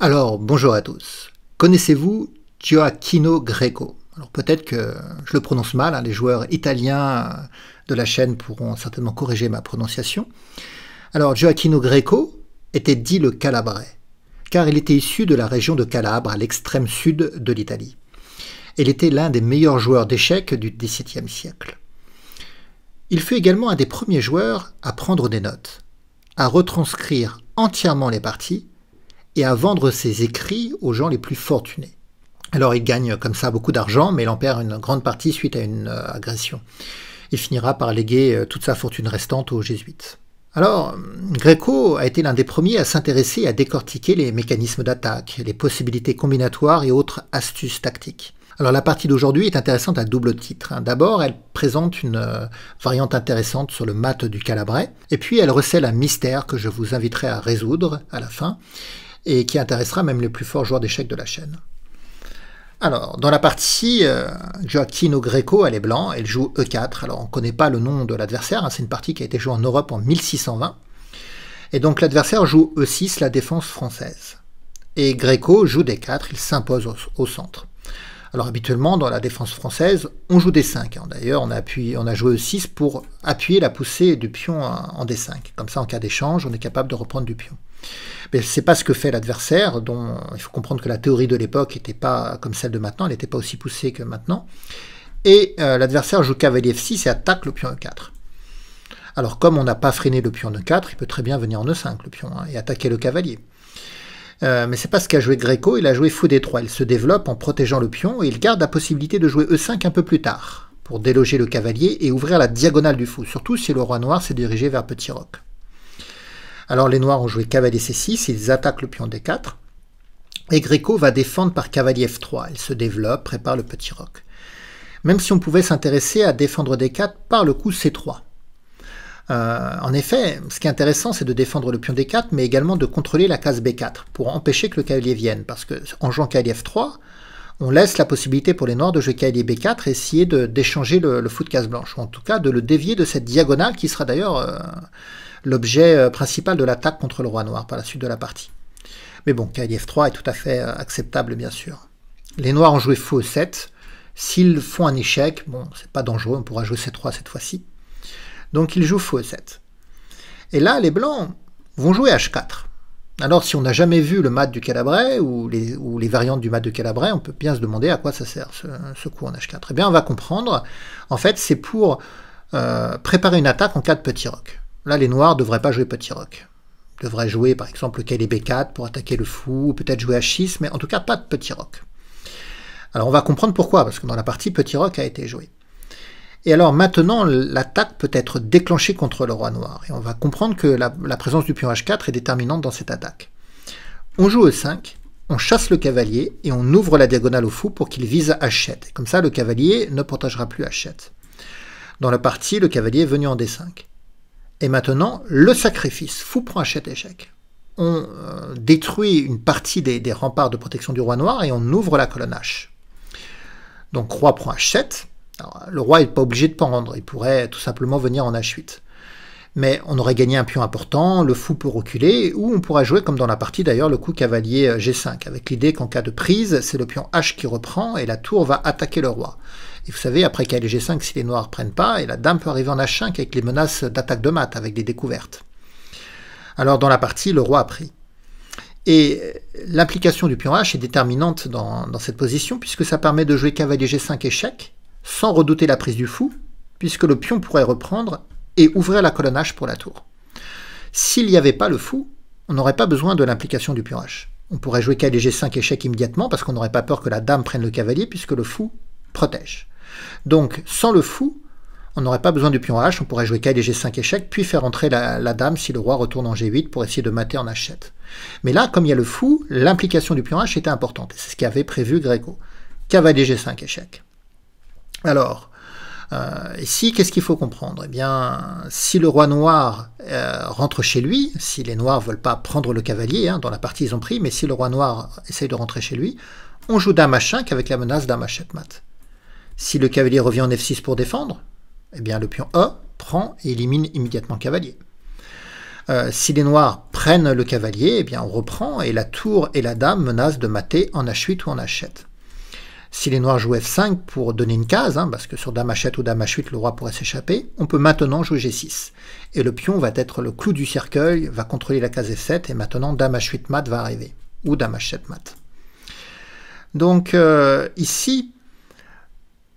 Alors, bonjour à tous. Connaissez-vous Gioacchino Greco Alors peut-être que je le prononce mal, hein, les joueurs italiens euh, de la chaîne pourront certainement corriger ma prononciation. Alors Gioacchino Greco était dit le Calabrais, car il était issu de la région de Calabre, à l'extrême sud de l'Italie. Il était l'un des meilleurs joueurs d'échecs du XVIIe siècle. Il fut également un des premiers joueurs à prendre des notes, à retranscrire entièrement les parties, et à vendre ses écrits aux gens les plus fortunés. Alors il gagne comme ça beaucoup d'argent, mais il en perd une grande partie suite à une euh, agression. Il finira par léguer euh, toute sa fortune restante aux jésuites. Alors, Greco a été l'un des premiers à s'intéresser à décortiquer les mécanismes d'attaque, les possibilités combinatoires et autres astuces tactiques. Alors la partie d'aujourd'hui est intéressante à double titre. Hein. D'abord, elle présente une euh, variante intéressante sur le mat du Calabrais, et puis elle recèle un mystère que je vous inviterai à résoudre à la fin et qui intéressera même les plus forts joueurs d'échecs de la chaîne. Alors, dans la partie, euh, Greco, elle est blanc, elle joue E4. Alors, on ne connaît pas le nom de l'adversaire, hein, c'est une partie qui a été jouée en Europe en 1620. Et donc, l'adversaire joue E6, la défense française. Et Greco joue D4, il s'impose au centre. Alors habituellement, dans la défense française, on joue des 5. Hein. D'ailleurs, on, a on a joué E6 pour appuyer la poussée du pion en D5. Comme ça, en cas d'échange, on est capable de reprendre du pion. Mais ce n'est pas ce que fait l'adversaire, dont il faut comprendre que la théorie de l'époque n'était pas comme celle de maintenant, elle n'était pas aussi poussée que maintenant. Et euh, l'adversaire joue cavalier F6 et attaque le pion E4. Alors comme on n'a pas freiné le pion E4, il peut très bien venir en E5 le pion hein, et attaquer le cavalier. Euh, mais c'est pas ce qu'a joué Greco, il a joué fou des 3 Il se développe en protégeant le pion et il garde la possibilité de jouer E5 un peu plus tard, pour déloger le cavalier et ouvrir la diagonale du fou, surtout si le roi noir s'est dirigé vers Petit Roc. Alors les noirs ont joué cavalier C6, ils attaquent le pion D4, et Greco va défendre par cavalier F3. Il se développe, prépare le Petit Roc. Même si on pouvait s'intéresser à défendre D4 par le coup C3. Euh, en effet, ce qui est intéressant, c'est de défendre le pion D4, mais également de contrôler la case B4 pour empêcher que le cavalier vienne. Parce que en jouant cavalier F3, on laisse la possibilité pour les noirs de jouer cavalier B4 et essayer d'échanger le, fou de case blanche, ou en tout cas de le dévier de cette diagonale qui sera d'ailleurs euh, l'objet euh, principal de l'attaque contre le roi noir par la suite de la partie. Mais bon, cavalier F3 est tout à fait acceptable, bien sûr. Les noirs ont joué faux 7. S'ils font un échec, bon, c'est pas dangereux, on pourra jouer C3 cette fois-ci. Donc il joue fou 7 Et là, les blancs vont jouer h4. Alors si on n'a jamais vu le mat du Calabrais ou les, variantes du mat de Calabrais, on peut bien se demander à quoi ça sert ce, coup en h4. Eh bien on va comprendre, en fait c'est pour euh, préparer une attaque en cas de petit roc. Là les noirs ne devraient pas jouer petit roc. Ils devraient jouer par exemple le 4 pour attaquer le fou, ou peut-être jouer h6, mais en tout cas pas de petit roc. Alors on va comprendre pourquoi, parce que dans la partie petit roc a été joué. Et alors maintenant, l'attaque peut être déclenchée contre le roi noir. Et on va comprendre que la, présence du pion h4 est déterminante dans cette attaque. On joue e5, on chasse le cavalier et on ouvre la diagonale au fou pour qu'il vise h7. Comme ça, le cavalier ne protégera plus h7. Dans la partie, le cavalier est venu en d5. Et maintenant, le sacrifice. Fou prend h7 échec. On euh, détruit une partie des, des remparts de protection du roi noir et on ouvre la colonne h. Donc roi prend h7, le roi n'est pas obligé de pendre, il pourrait tout simplement venir en H8. Mais on aurait gagné un pion important, le fou peut reculer, ou on pourra jouer comme dans la partie d'ailleurs le coup cavalier euh, G5, avec l'idée qu'en cas de prise, c'est le pion H qui reprend et la tour va attaquer le roi. Et vous savez, après cavalier G5, si les noirs prennent pas, et la dame peut arriver en H5 avec les menaces d'attaque de maths, avec des découvertes. Alors dans la partie, le roi a pris. Et euh, l'implication du pion H est déterminante dans cette position, puisque ça permet de jouer cavalier G5 échec, sans redouter la prise du fou, puisque le pion pourrait reprendre et ouvrir la colonne H pour la tour. S'il n'y avait pas le fou, on n'aurait pas besoin de l'implication du pion H. On pourrait jouer kdg 5 échec immédiatement parce qu'on n'aurait pas peur que la dame prenne le cavalier puisque le fou protège. Donc sans le fou, on n'aurait pas besoin du pion H, on pourrait jouer kdg 5 échec puis faire entrer la, dame si le roi retourne en G8 pour essayer de mater en H7. Mais là, comme il y a le fou, l'implication du pion H était importante. C'est ce qu'avait prévu Gréco. Cavalier G5 échec. Alors, ici, euh, qu'est-ce qu'il faut comprendre Eh bien, si le roi noir euh, rentre chez lui, si les noirs veulent pas prendre le cavalier, hein, dans la partie ils ont pris, mais si le roi noir essaye de rentrer chez lui, on joue dame machin qu'avec avec la menace d'un h mat. Si le cavalier revient en f6 pour défendre, eh bien le pion E prend et élimine immédiatement le cavalier. Euh, si les noirs prennent le cavalier, eh bien on reprend et la tour et la dame menacent de mater en h8 ou en h7. Si les noirs jouent F5 pour donner une case, hein, parce que sur dame H7 ou dame H8, le roi pourrait s'échapper, on peut maintenant jouer G6. Et le pion va être le clou du cercueil, va contrôler la case F7, et maintenant dame H8 mat va arriver, ou dame H7 mat. Donc euh, ici,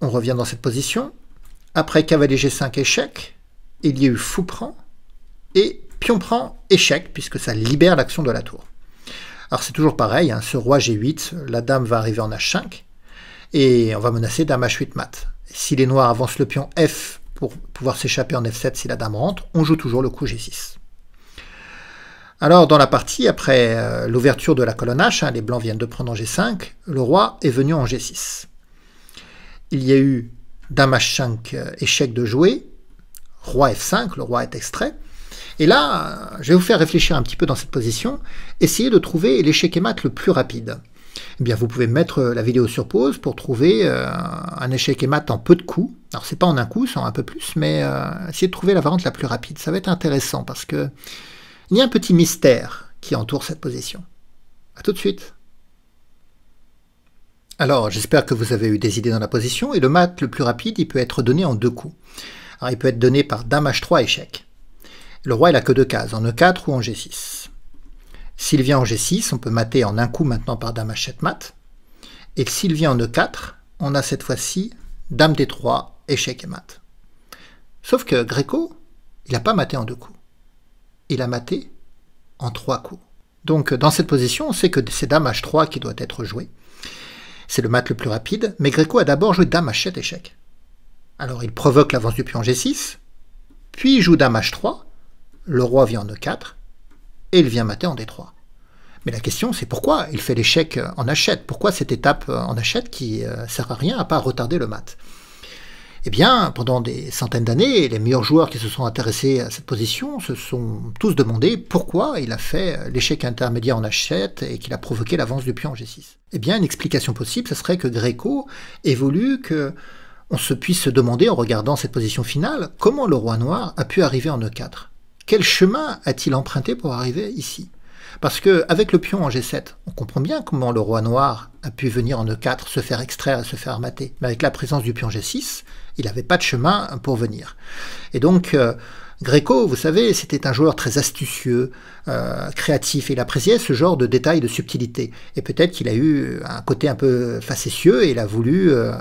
on revient dans cette position. Après cavalier G5 échec, il y a eu fou prend, et pion prend échec, puisque ça libère l'action de la tour. Alors c'est toujours pareil, hein, ce roi G8, la dame va arriver en H5, et on va menacer dame 8 mat. Si les noirs avancent le pion f pour pouvoir s'échapper en f7 si la dame rentre, on joue toujours le coup g6. Alors dans la partie, après euh, l'ouverture de la colonne h, hein, les blancs viennent de prendre en g5, le roi est venu en g6. Il y a eu dame 5 euh, échec de jouer, roi f5, le roi est extrait, et là, euh, je vais vous faire réfléchir un petit peu dans cette position, essayer de trouver l'échec et mat le plus rapide eh bien vous pouvez mettre euh, la vidéo sur pause pour trouver euh, un échec et mat en peu de coups. Alors c'est pas en un coup, c'est en un peu plus, mais euh, essayez de trouver la variante la plus rapide. Ça va être intéressant parce que il y a un petit mystère qui entoure cette position. A tout de suite. Alors j'espère que vous avez eu des idées dans la position et le mat le plus rapide il peut être donné en deux coups. Alors il peut être donné par dame h3 échec. Le roi il a que deux cases, en e4 ou en g6. S'il vient en G6, on peut mater en un coup maintenant par dame H7 Et s'il vient en E4, on a cette fois-ci dame D3, échec et mat. Sauf que Gréco, il n'a pas maté en deux coups. Il a maté en trois coups. Donc dans cette position, on sait que c'est dame H3 qui doit être joué. C'est le mat le plus rapide, mais Gréco a d'abord joué dame H7 échec. Alors il provoque l'avance du pion G6, puis il joue dame H3, le roi vient en E4, et il vient mater en D3. Mais la question, c'est pourquoi il fait l'échec en achète Pourquoi cette étape euh, en achète qui euh, sert à rien à pas retarder le mat Eh bien, pendant des centaines d'années, les meilleurs joueurs qui se sont intéressés à cette position se sont tous demandé pourquoi il a fait l'échec intermédiaire en achète et qu'il a provoqué l'avance du pion en G6. Eh bien, une explication possible, ce serait que Gréco évolue que on se puisse se demander en regardant cette position finale comment le roi noir a pu arriver en E4. Quel chemin a-t-il emprunté pour arriver ici Parce que avec le pion en G7, on comprend bien comment le roi noir a pu venir en E4, se faire extraire et se faire armater. Mais avec la présence du pion G6, il n'avait pas de chemin pour venir. Et donc, euh, Gréco, vous savez, c'était un joueur très astucieux, euh, créatif, et il appréciait ce genre de détails, de subtilité. Et peut-être qu'il a eu un côté un peu facétieux et il a voulu euh,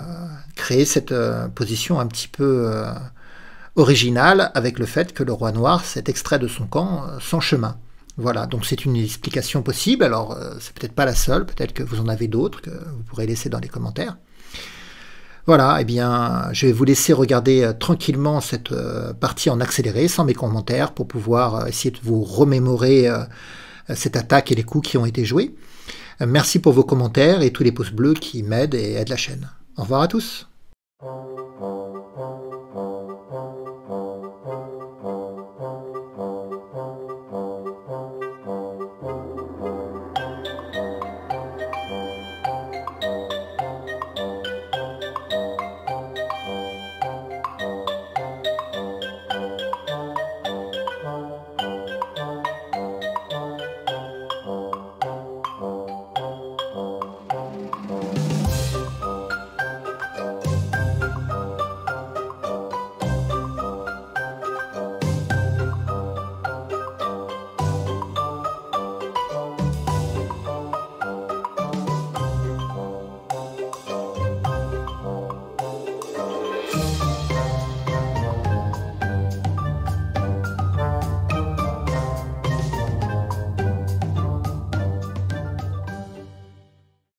créer cette position un petit peu original avec le fait que le roi noir s'est extrait de son camp euh, sans chemin. Voilà, donc c'est une explication possible. Alors, euh, c'est peut-être pas la seule, peut-être que vous en avez d'autres que vous pourrez laisser dans les commentaires. Voilà, et eh bien, je vais vous laisser regarder euh, tranquillement cette partie en accéléré, sans mes commentaires, pour pouvoir essayer de vous remémorer cette attaque et les coups qui ont été joués. Merci pour vos commentaires et tous les pouces bleus qui m'aident et aident la chaîne. Au revoir à tous.